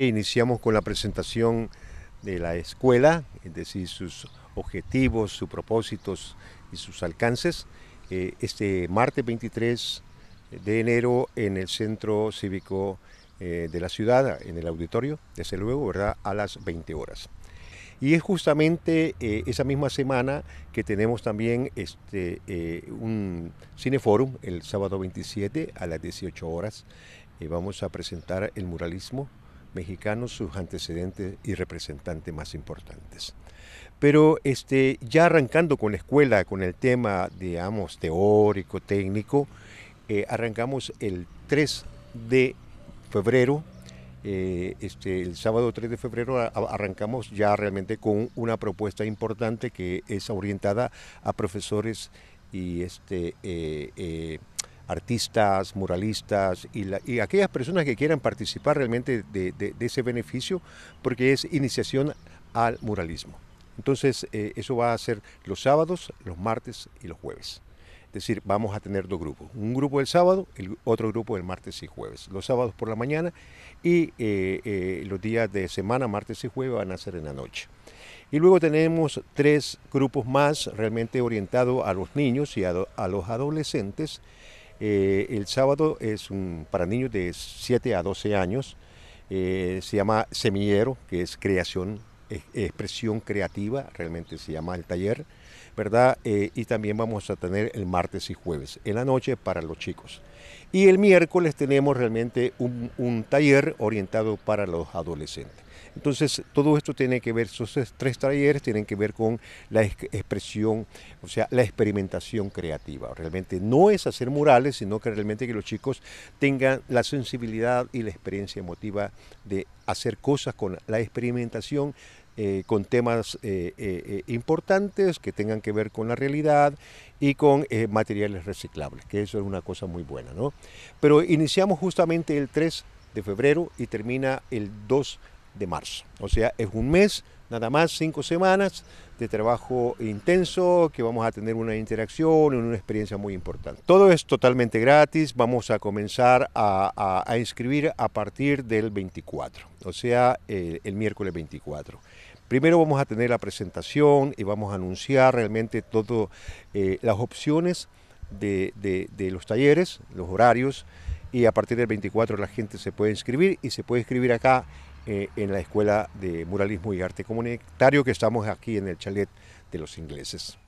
Iniciamos con la presentación de la escuela, es decir, sus objetivos, sus propósitos y sus alcances, eh, este martes 23 de enero en el Centro Cívico eh, de la ciudad, en el auditorio, desde luego, ¿verdad? A las 20 horas. Y es justamente eh, esa misma semana que tenemos también este, un cineforum el sábado 27 a las 18 horas. vamos a presentar el muralismo mexicanos, sus antecedentes y representantes más importantes. Pero este, ya arrancando con la escuela, con el tema, digamos, teórico, técnico, eh, arrancamos el 3 de febrero, eh, este, el sábado 3 de febrero arrancamos ya realmente con una propuesta importante que es orientada a profesores y este, eh, artistas, muralistas y, aquellas personas que quieran participar realmente de, ese beneficio, porque es iniciación al muralismo. Entonces, eh, eso va a ser los sábados, los martes y los jueves. Es decir, vamos a tener dos grupos. Un grupo el sábado, el otro grupo el martes y jueves. Los sábados por la mañana y eh, eh, los días de semana, martes y jueves, van a ser en la noche. Y luego tenemos tres grupos más realmente orientados a los niños y a los adolescentes eh, el sábado es un, para niños de 7 a 12 años, eh, se llama Semillero, que es creación, expresión creativa, realmente se llama el taller, ¿verdad? Eh, y también vamos a tener el martes y jueves, en la noche para los chicos. Y el miércoles tenemos realmente un taller orientado para los adolescentes. Entonces, todo esto tiene que ver, esos tres talleres tienen que ver con la expresión, o sea, la experimentación creativa. Realmente no es hacer murales, sino que realmente que los chicos tengan la sensibilidad y la experiencia emotiva de hacer cosas con la experimentación eh, con temas eh, eh, importantes que tengan que ver con la realidad y con materiales reciclables, que eso es una cosa muy buena, ¿no? Pero iniciamos justamente el 3 de febrero y termina el 2 de de marzo. O sea, es un mes, nada más, cinco semanas de trabajo intenso, que vamos a tener una interacción, una experiencia muy importante. Todo es totalmente gratis, vamos a comenzar a, a, inscribir a partir del 24, o sea, el, miércoles 24. Primero vamos a tener la presentación y vamos a anunciar realmente todas eh, las opciones de, de, de, los talleres, los horarios, y a partir del 24 la gente se puede inscribir y se puede inscribir acá eh, en la Escuela de Muralismo y Arte Comunitario que estamos aquí en el chalet de los ingleses.